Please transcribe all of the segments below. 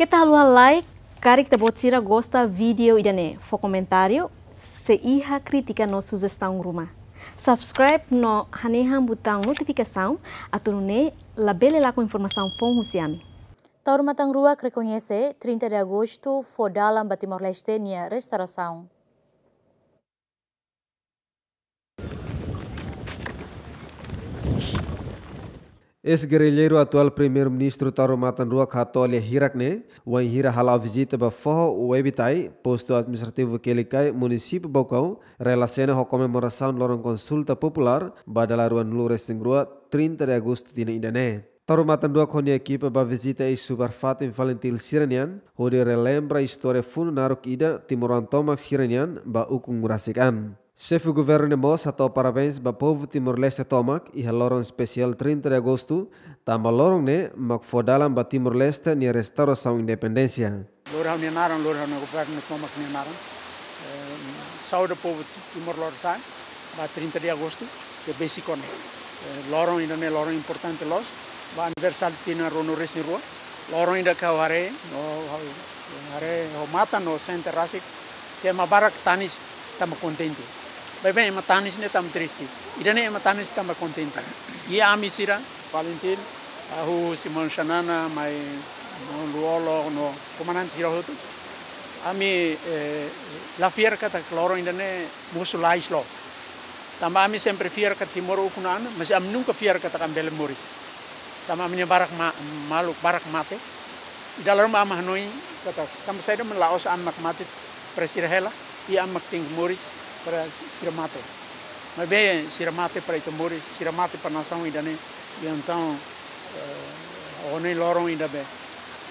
Kita lalu like, kita buat sira gosta video idane. E fo komentario, se iha kritika no stang rumah. Subscribe no haneham butang notificação, atunune labele laku informasaun fong fom husiami. Taur matang rua krekonyese 30 de agosto fo dalam Batimor Leste nia restauração. Thank Es gerilero atual premier ministro taro matan dua kato le hirak ne wai hirah hal avizi te bafo wai bitai posto administrativo keli kai bokau relasiana hokome morasaun lorong konsulta popular badala ruan lures ning rua 30 agustu tina inda kipe taro matan dua konia kipa valentil sirenian hodi relembra istore funu naruk ida timoran tomak sirenian ba ukung an. Chefe do governo de Moça parabéns para o Timor-Leste tomac e loron especial 30 de agosto, loron ne, mac fodalam para Timor-Leste restauração independência. ne de ne governo tomac ne Saúde povo Timor-Leste para 30 de agosto, que Loron ainda ne loron importante los, para aniversário tina rono rua. ainda no, hare, o mata no, tanis, estamos contentes. bebe ema tanis ne tam tristi idane ema tanis tam kontenta ye ami sira valentin ahu simon shanana mai no luolo no tiro hirohutu ami eh, la fierca ta cloro indane lo tamba ami sempre fierka timoro kunana mas am nunca fierca ta kambel moris tamba ami barak ma maluk barak mate dalam am hanoi kata kam saida melaos amak mak mate presir hela i amak ting moris para Siramate. Mas bem, Siramate para Itamuri, Siramate para a nação ainda, né? E então, uh, Onei Loron ainda bem.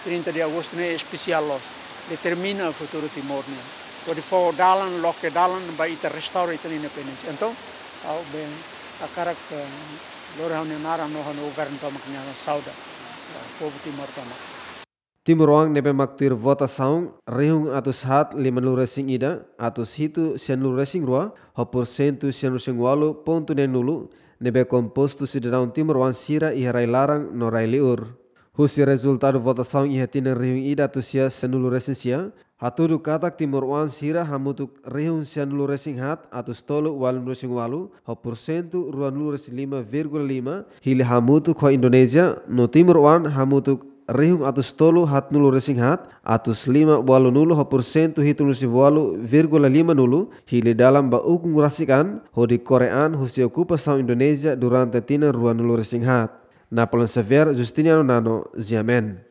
30 de agosto né, é especial los. Determina o futuro Timor, né? Quando for Dalan, Loque Dalan, vai ter restaurar a independência. Então, ao bem, a cara que eh, Loron Nara não o governo toma que sauda, eh, o povo Timor toma. Tim ruang nepe maktir vota saung rehung atau saat lima lu racing ida atau situ sian lu racing rua hopur sentu sian racing walu pontu nen nulu nebe kompostu daun tim ruang sira iharai larang norai liur. Husi saung ida tu sia sian lu racing sia hatu du katak tim ruang sira hamutuk sian lu racing hat atus tolo walum resing walu, sentu ruan lu racing lima virgul lima, hili hamutuk ho Indonesia, no tim ruang hamutuk rihung atus tolu hat nulu resing hat atus lima walu nulu persen tu hitung si walu virgula lima nulu hile dalam ba ukung rasikan di korean husi okupa sao Indonesia durante tina rua nulu resing hat. Napoleon Sever Justiniano Nano Ziamen.